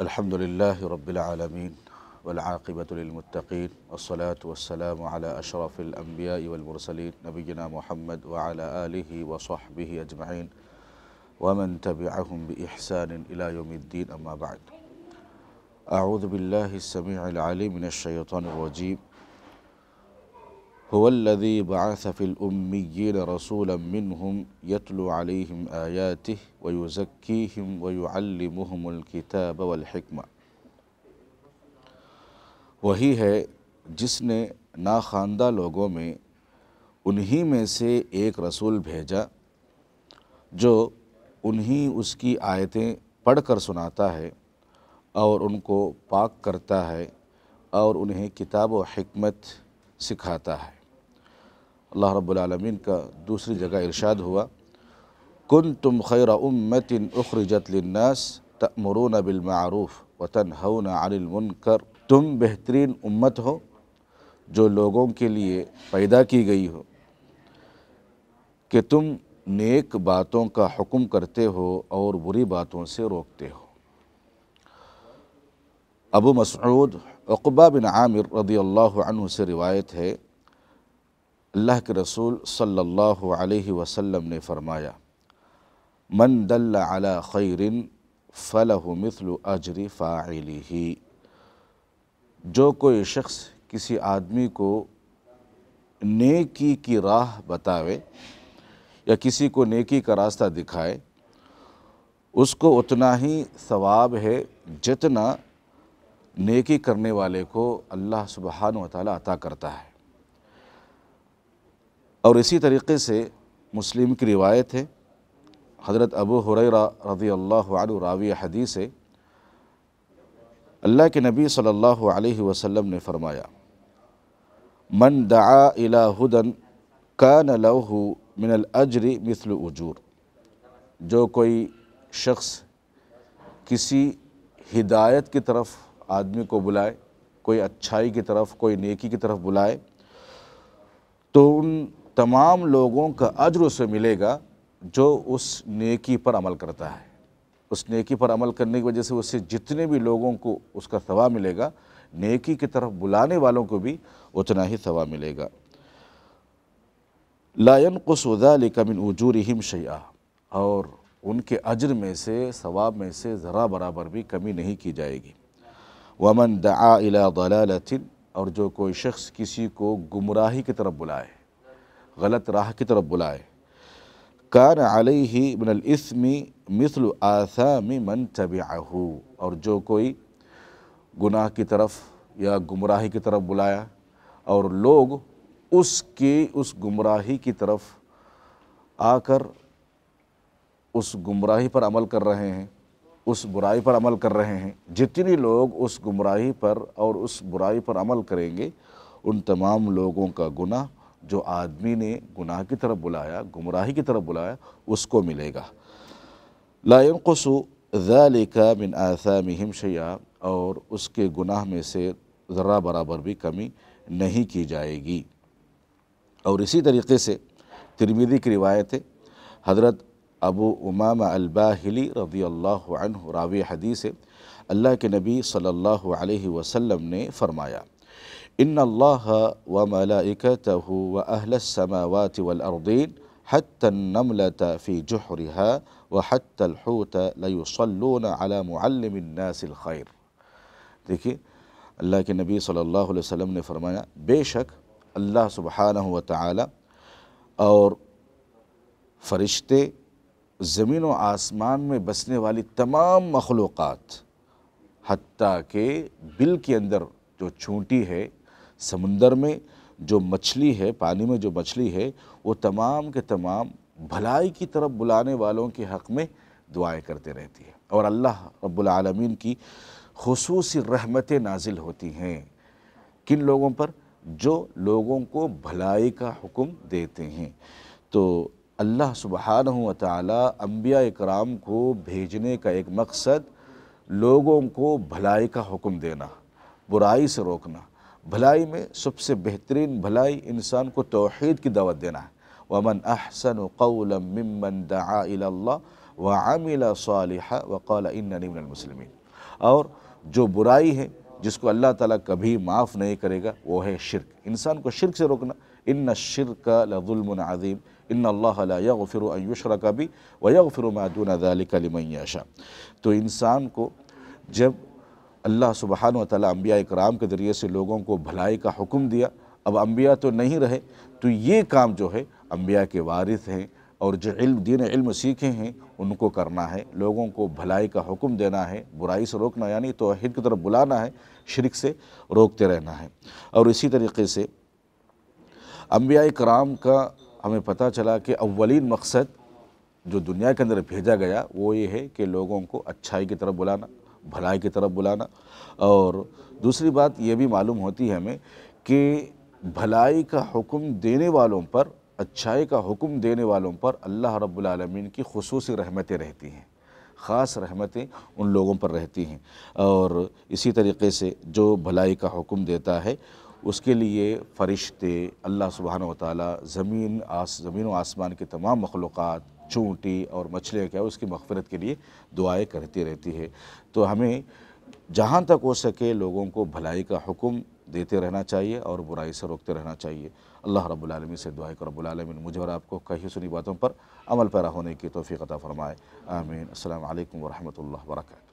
الحمد لله رب العالمين والعاقبة للمتقين والصلاة والسلام على أشرف الأنبياء والمرسلين نبينا محمد وعلى آله وصحبه أجمعين ومن تبعهم بإحسان إلى يوم الدين أما بعد أعوذ بالله السميع العليم من الشيطان الرجيم हुवल्लज़ी बाफ़िलउम्मीन रसूलमिनहम यतलु अलैहिम आयातिह वयुज़क्कीहिम वयुअल्लिमुहुमुल किताब वल हिकमा वही है जिसने नाखानदा लोगों में उन्हीं में से एक रसूल भेजा जो उन्हीं उसकी आयतें पढ़कर सुनाता है और उनको पाक करता है और उन्हें किताब व हमत सिखाता है अल्लाह रब्लमीन का दूसरी जगह इरशाद हुआ कन तुम खैर उम्मतिन उखरजतलनास तमरून बिलमूफ़ वतन हवन कर तुम बेहतरीन उम्मत हो जो लोगों के लिए पैदा की गई हो कि तुम नेक बातों का हुक्म करते हो और बुरी बातों से रोकते हो अबू मसूद अकबा बिन आमिर रदी अल्लाह से रिवायत है अल्लाह के रसूल सल्लल्लाहु अलैहि वसल्लम ने फरमाया मन दल अला खैरिन फ़लह मिसल अजर फ़ाली ही जो कोई शख्स किसी आदमी को नेकी की राह बतावे या किसी को नेकी का रास्ता दिखाए उसको उतना ही सवाब है जितना नेकी करने वाले को अल्लाह सुबहान वाली अता करता है और इसी तरीके से मुस्लिम की रिवायत है हज़रत अबू हुरैरा रदी अल्लाह रावी हदीस है अल्लाह के नबी सल्लल्लाहु अलैहि वसल्लम ने फरमाया मन दा इला हुदन कान लहू मिनल अजर मिसल उजूर जो कोई शख्स किसी हिदायत की तरफ आदमी को बुलाए कोई अच्छाई की तरफ कोई नेकी की तरफ बुलाए तो उन तमाम लोगों का अजर उसे मिलेगा जो उस नेकी पर अमल करता है उस नेकी पर अमल करने की वजह से उससे जितने भी लोगों को उसका सवा मिलेगा नेकी की तरफ बुलाने वालों को भी उतना ही सवा मिलेगा लायन कसुदालिकमिन उजूर हिम शया और उनके अजर में से सवाब में से ज़रा बराबर भी कमी नहीं की जाएगी वमन दला और जो कोई शख्स किसी को गुमराही की तरफ बुलाए गलत राह की तरफ बुलाए कान अली ही बनलस्मी मिसल आसामी मन तबाहू और जो कोई गुनाह की तरफ या गुमराही की तरफ बुलाया और लोग उसकी उस गुमराही की तरफ आकर उस गुमराही पर अमल कर रहे हैं उस बुराई पर अमल कर रहे हैं जितने लोग उस गुमराही पर और उस बुराई पर अमल करेंगे उन तमाम लोगों का गुनाह जो आदमी ने गुनाह की तरफ बुलाया गुमराही की तरफ बुलाया उसको मिलेगा लायन कसु ज़ालिका मिन आसामिहिम शया और उसके गुनाह में से ज़रा बराबर भी कमी नहीं की जाएगी और इसी तरीके से तिरमिदी की रिवायत है हज़रत अबू उमामा अलबाहली रदी अल्लाह रावी हदीस है अल्लाह के नबी सल्लल्लाहु अलैहि वसल्लम ने फ़रमाया إن الله وملائكته وأهل السماوات والأرضين حتى النملة في جحرها وحتى الحوت ليصلون على معلم الناس الخير دیکھیں اللہ کے نبی صلی اللہ وسلم فرمانا بيشك الله سبحانه وتعالى سبحانہ و اور فرشتے زمین و آسمان میں بسنے والی تمام مخلوقات حتیٰ کہ بل کے اندر جو چھونٹی ہے समुंदर में जो मछली है पानी में जो मछली है वो तमाम के तमाम भलाई की तरफ बुलाने वालों के हक़ में दुआएं करते रहती है और अल्लाह रब्लमीन की खसूस रहमतें नाजिल होती हैं किन लोगों पर जो लोगों को भलाई का हुक्म देते हैं तो अल्लाह सुबहान ताली अम्बिया इकराम को भेजने का एक मकसद लोगों को भलाई का हुक्म देना बुराई से रोकना भलाई में सबसे बेहतरीन भलाई इंसान को तोहद की दावत देना है वमन अहसन कौलमन दाला व आमिला सालह और जो बुराई है जिसको अल्लाह ताला कभी माफ़ नहीं करेगा वो है शिरक इंसान को शिरक से रोकना इन शिरक लजुल्मनज़ीम इन अल्लाफ़िर अयुशर का भी वयफ़िर मादून तो इंसान को जब अल्लाह सुबहान ताली अम्बिया कराम के ज़रिए से लोगों को भलाई का हुक्म दिया अब अम्बिया तो नहीं रहे तो ये काम जो है अम्बिया के वारिस हैं और जो इल्म दीन इल्म सीखे हैं उनको करना है लोगों को भलाई का हुक्म देना है बुराई से रोकना यानी तोहद की तरफ बुलाना है शर्क से रोकते रहना है और इसी तरीके से अम्बिया कराम का हमें पता चला कि अवलिन मकसद जो दुनिया के अंदर भेजा गया वो ये है कि लोगों को अच्छाई की तरफ बुलाना भलाई की तरफ बुलाना और दूसरी बात यह भी मालूम होती है हमें कि भलाई का हुक्म देने वालों पर अच्छाई का हुक्म देने वालों पर अल्लाह रब्बुल की खसूस रहमतें रहती हैं ख़ास रहमतें उन लोगों पर रहती हैं और इसी तरीके से जो भलाई का हुक्म देता है उसके लिए फ़रिश्ते अल्लाह सुबहान व ताली ज़मीन आस ज़मीन व आसमान के तमाम मखलूक़ात चूंटी और मछलियाँ क्या उसकी मफफ़रत के लिए दुआएँ करती रहती है तो हमें जहाँ तक हो सके लोगों को भलाई का हुक्म देते रहना चाहिए और बुराई से रोकते रहना चाहिए अल्लाह रबालमी से दुआ कर रबालमिन मुझे और आपको कही सुनी बातों पर अमल पैरा होने की तोफ़ी अता फ़रमाए आमीन असल वरहमल वर्का